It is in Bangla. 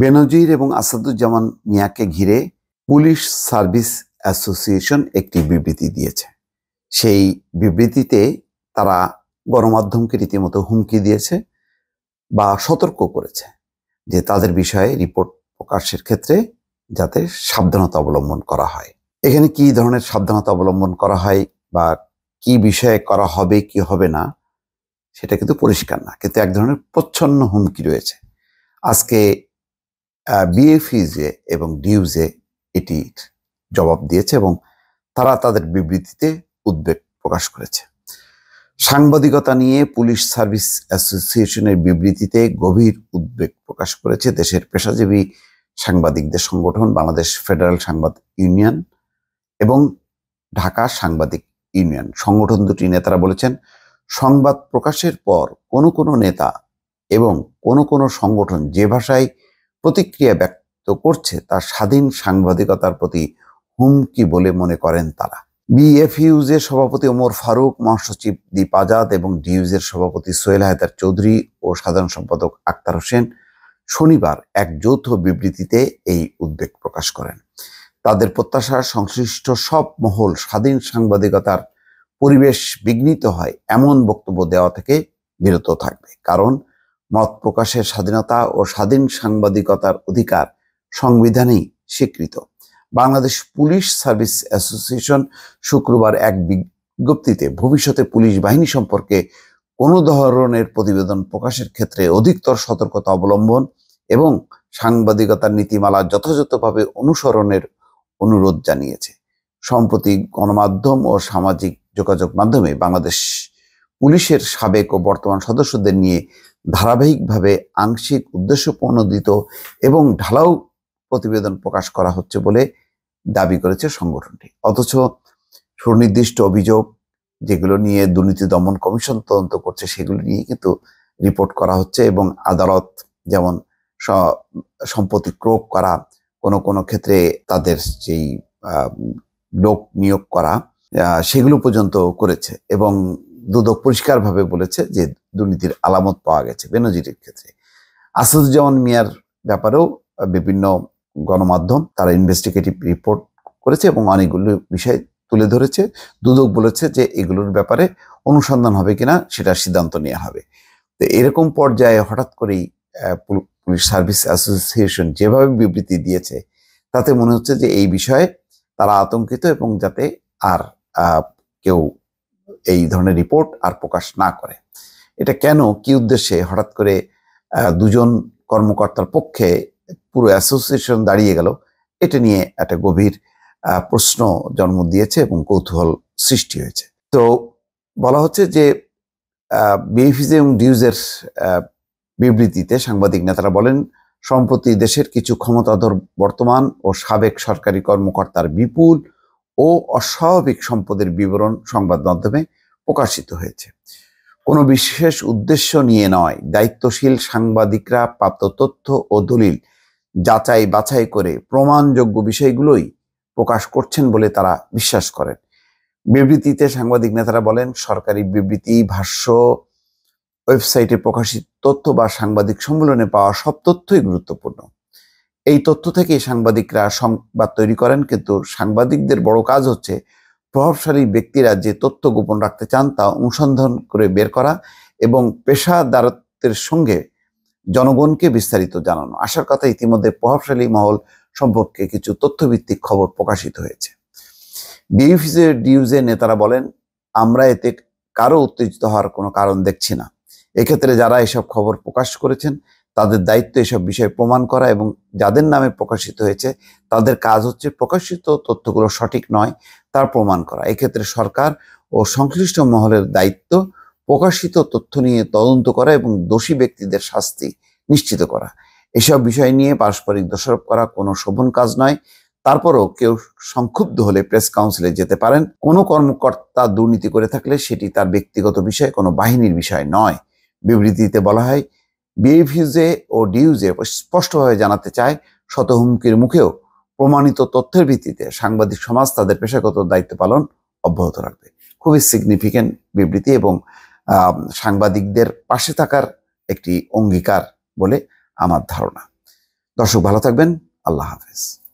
বেনজির এবং আসাদুজ্জামান মিয়াকে ঘিরে পুলিশ সার্ভিস অ্যাসোসিয়েশন একটি বিবৃতি দিয়েছে সেই বিবৃতিতে তারা গণমাধ্যমকে রীতিমতো হুমকি দিয়েছে বা সতর্ক করেছে যে তাদের বিষয়ে রিপোর্ট প্রকাশের ক্ষেত্রে যাতে সাবধানতা অবলম্বন করা হয় এখানে কি ধরনের সাবধানতা অবলম্বন করা হয় বা কি বিষয়ে করা হবে কি হবে না সেটা কিন্তু পরিষ্কার না কিন্তু এক ধরনের প্রচ্ছন্ন হুমকি রয়েছে আজকে বিএফিজে এবং ডিউজে এটি জবাব দিয়েছে এবং তারা তাদের বিবৃতিতে উদ্বেগ প্রকাশ করেছে সাংবাদিকতা নিয়ে পুলিশ সার্ভিস অ্যাসোসিয়েশনের বিবৃতিতে গভীর উদ্বেগ প্রকাশ করেছে দেশের পেশাজীবী সাংবাদিকদের সংগঠন বাংলাদেশ ফেডারেল সাংবাদ ইউনিয়ন এবং ঢাকা সাংবাদিক ইউনিয়ন সংগঠন দুটি নেতারা বলেছেন সংবাদ প্রকাশের পর কোনো কোনো নেতা এবং কোনো কোনো সংগঠন যে ভাষায় প্রতিক্রিয়া ব্যক্ত করছে তা স্বাধীন সাংবাদিকতার প্রতি হুমকি বলে মনে করেন তারা বিএফইউজের সভাপতি ওমর ফারুক মহাসচিব দীপ আজাদ এবং ডিউজের সভাপতি সোহেল হায়দার চৌধুরী ও সাধারণ সম্পাদক আক্তার হোসেন শনিবার এক যৌথ বিবৃতিতে এই উদ্বেগ প্রকাশ করেন তাদের প্রত্যাশা সংশ্লিষ্ট সব মহল স্বাধীন সাংবাদিকতার পরিবেশ বিঘ্নিত হয় এমন বক্তব্য দেওয়া থেকে বিরত থাকবে কারণ মত প্রকাশের স্বাধীনতা ও স্বাধীন সাংবাদিকতার অধিকার সংবিধানেই স্বীকৃত বাংলাদেশ পুলিশ সার্ভিস অ্যাসোসিয়েশন শুক্রবার এক বিজ্ঞপ্তিতে ভবিষ্যতে পুলিশ বাহিনী সম্পর্কে কোনো ধরনের প্রতিবেদন প্রকাশের ক্ষেত্রে অধিকতর সতর্কতা অবলম্বন এবং সাংবাদিকতার নীতিমালা যথাযথভাবে অনুসরণের অনুরোধ জানিয়েছে সম্প্রতি গণমাধ্যম ও সামাজিক যোগাযোগ মাধ্যমে বাংলাদেশ পুলিশের সাবেক ও বর্তমান সদস্যদের নিয়ে ধারাবাহিকভাবে আংশিক উদ্দেশ্য প্রণোদিত এবং ঢালাও প্রতিবেদন প্রকাশ করা হচ্ছে বলে দাবি করেছে সংগঠনটি অথচ সুনির্দিষ্ট অভিযোগ যেগুলো নিয়ে দুর্নীতি দমন কমিশন তদন্ত করছে সেগুলো নিয়ে কিন্তু রিপোর্ট করা হচ্ছে এবং আদালত যেমন সম্পত্তি ক্রোক করা কোনো কোনো ক্ষেত্রে তাদের যেই লোক নিয়োগ করা সেগুলো পর্যন্ত করেছে এবং দুদক পরিষ্কারভাবে বলেছে যে দুর্নীতির আলামত পাওয়া গেছে বেনজিরের ক্ষেত্রে আসাদুজ্জামান মিয়ার ব্যাপারেও বিভিন্ন গণমাধ্যম তারা ইনভেস্টিগেটিভ রিপোর্ট করেছে এবং অনেকগুলো বিষয় তুলে ধরেছে দুদক বলেছে যে এগুলোর ব্যাপারে অনুসন্ধান হবে কিনা সেটা সিদ্ধান্ত নেওয়া হবে তো এরকম পর্যায়ে হঠাৎ করেই পুলিশ সার্ভিস অ্যাসোসিয়েশন যেভাবে বিবৃতি দিয়েছে তাতে মনে হচ্ছে যে এই বিষয়ে তারা আতঙ্কিত এবং যাতে আর কেউ এই ধরনের রিপোর্ট আর প্রকাশ না করে এটা কেন কি উদ্দেশ্যে হঠাৎ করে দুজন কর্মকর্তার পক্ষে পুরো অ্যাসোসিয়েশন দাঁড়িয়ে গেল এটা নিয়ে একটা গভীর প্রশ্ন জন্ম দিয়েছে এবং কৌতূহল সৃষ্টি হয়েছে তো বলা হচ্ছে যে বিএফিজে এবং ডিউজের বিবৃতিতে সাংবাদিক নেতারা বলেন সম্প্রতি দেশের কিছু ক্ষমতাধর বর্তমান ও সাবেক সরকারি কর্মকর্তার বিপুল ও অস্বাভাবিক সম্পদের বিবরণ সংবাদ মাধ্যমে প্রকাশিত হয়েছে কোনো বিশেষ উদ্দেশ্য নিয়ে নয় দায়িত্বশীল সাংবাদিকরা প্রাপ্ত তথ্য ও দলিল যাচাই বাছাই করে প্রমাণযোগ্য বিষয়গুলোই প্রকাশ করছেন বলে তারা বিশ্বাস করেন বিবৃতিতে সাংবাদিক নেতারা বলেন সরকারি বিবৃতি ভাষ্য ওয়েবসাইটে প্রকাশিত তথ্য বা সাংবাদিক সম্মেলনে পাওয়া সব তথ্যই গুরুত্বপূর্ণ এই তথ্য থেকে সাংবাদিকরা সংবাদ তৈরি করেন কিন্তু সাংবাদিকদের বড় কাজ হচ্ছে প্রভাবশালী ব্যক্তিরা যে তথ্য গোপন রাখতে চান তা অনুসন্ধান করে বের করা এবং পেশাদারত্বের সঙ্গে জনগণকে বিস্তারিত জানানো আসার কথা ইতিমধ্যে প্রভাবশালী মহল সম্পর্কে কিছু তথ্যভিত্তিক খবর প্রকাশিত হয়েছে বিএফিসের ডিউজের নেতারা বলেন আমরা এতে কারো উত্তেজিত হওয়ার কোনো কারণ দেখছি না এক্ষেত্রে যারা এসব খবর প্রকাশ করেছেন তাদের দায়িত্ব এসব বিষয়ে প্রমাণ করা এবং যাদের নামে প্রকাশিত হয়েছে তাদের কাজ হচ্ছে প্রকাশিত তথ্যগুলো সঠিক নয় তার প্রমাণ করা এক্ষেত্রে সরকার ও সংশ্লিষ্ট মহলের দায়িত্ব প্রকাশিত তথ্য নিয়ে তদন্ত করা এবং দোষী ব্যক্তিদের শাস্তি নিশ্চিত করা এসব বিষয় নিয়ে পারস্পরিক দোষারোপ করা কোনো শোভন কাজ নয় তারপরও কেউ সংক্ষুব্ধ হলে প্রেস কাউন্সিলে যেতে পারেন কোনো কর্মকর্তা দুর্নীতি করে থাকলে সেটি তার ব্যক্তিগত বিষয় কোনো বাহিনীর বিষয় নয় বিবৃতিতে বলা হয় বিএফিউজে ও ডিউজে স্পষ্টভাবে জানাতে চায় শত হুমকির মুখেও প্রমাণিত তথ্যের ভিত্তিতে সাংবাদিক সমাজ তাদের পেশাগত দায়িত্ব পালন অব্যাহত রাখবে খুবই সিগনিফিকেন্ট বিবৃতি এবং সাংবাদিকদের পাশে থাকার একটি অঙ্গীকার বলে আমার ধারণা দর্শক ভালো থাকবেন আল্লাহ হাফেজ